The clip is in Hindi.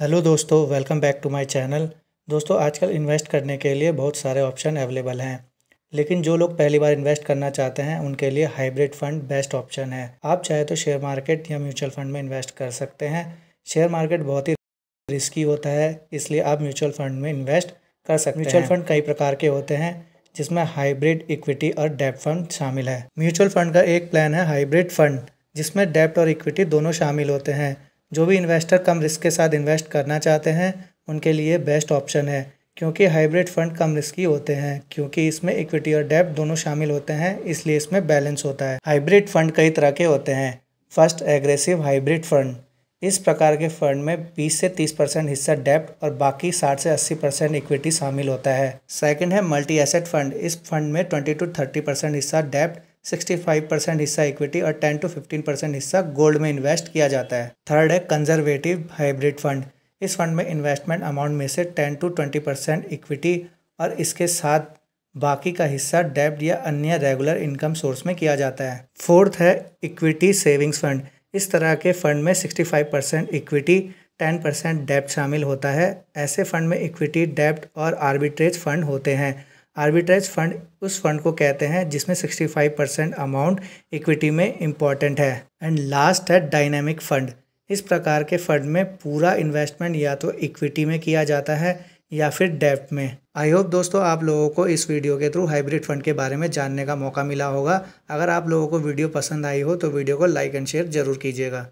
हेलो दोस्तों welcome back to my channel दोस्तों आजकल इन्वेस्ट करने के लिए बहुत सारे ऑप्शन अवेलेबल हैं लेकिन जो लोग पहली बार इन्वेस्ट करना चाहते हैं उनके लिए हाइब्रिड फंड बेस्ट ऑप्शन है आप चाहे तो शेयर मार्केट या म्यूचुअल फंड में इन्वेस्ट कर सकते हैं शेयर मार्केट बहुत ही रिस्की होता है इसलिए आप म्यूचुअल फंड में इन्वेस्ट कर सकते म्यूचुअल हैं म्यूचुअल फंड कई प्रकार के होते हैं जिसमें हाइब्रिड इक्विटी और डेप फंड शामिल है म्यूचुअल फंड का एक प्लान है हाइब्रिड फंड जिसमें डेप्ट और इक्विटी दोनों शामिल होते हैं जो भी इन्वेस्टर कम रिस्क के साथ इन्वेस्ट करना चाहते हैं उनके लिए बेस्ट ऑप्शन है क्योंकि हाइब्रिड फंड कम रिस्की होते हैं क्योंकि इसमें इक्विटी और डेब्ट दोनों शामिल होते हैं इसलिए इसमें बैलेंस होता है हाइब्रिड फंड कई तरह के होते हैं फर्स्ट एग्रेसिव हाइब्रिड फंड इस प्रकार के फंड में 20 से 30 परसेंट हिस्सा डेप्ट और बाकी 60 से 80 परसेंट इक्विटी शामिल होता है सेकंड है मल्टी एसेट फंड इस फंड में 20 टू 30 परसेंट हिस्सा डेप्ट 65 परसेंट हिस्सा इक्विटी और 10 टू 15 परसेंट हिस्सा गोल्ड में इन्वेस्ट किया जाता है थर्ड है कंजर्वेटिव हाइब्रिड फंड इस फंड में इन्वेस्टमेंट अमाउंट में से 10 टू 20 परसेंट इक्विटी और इसके साथ बाकी का हिस्सा डेब्ट या अन्य रेगुलर इनकम सोर्स में किया जाता है फोर्थ है इक्विटी सेविंग्स फंड इस तरह के फंड में sixty percent equity ten percent डेप्ट शामिल होता है ऐसे फंड में इक्विटी डेप्ट और आर्बिट्रेज फंड होते हैं आर्बिट्रेज फंड उस फंड को कहते हैं जिसमें 65 परसेंट अमाउंट इक्विटी में इम्पॉर्टेंट है एंड लास्ट है डायनेमिक फंड इस प्रकार के फंड में पूरा इन्वेस्टमेंट या तो इक्विटी में किया जाता है या फिर डेप्ट में आई होप दोस्तों आप लोगों को इस वीडियो के थ्रू हाइब्रिड फंड के बारे में जानने का मौका मिला होगा अगर आप लोगों को वीडियो पसंद आई हो तो वीडियो को लाइक एंड शेयर जरूर कीजिएगा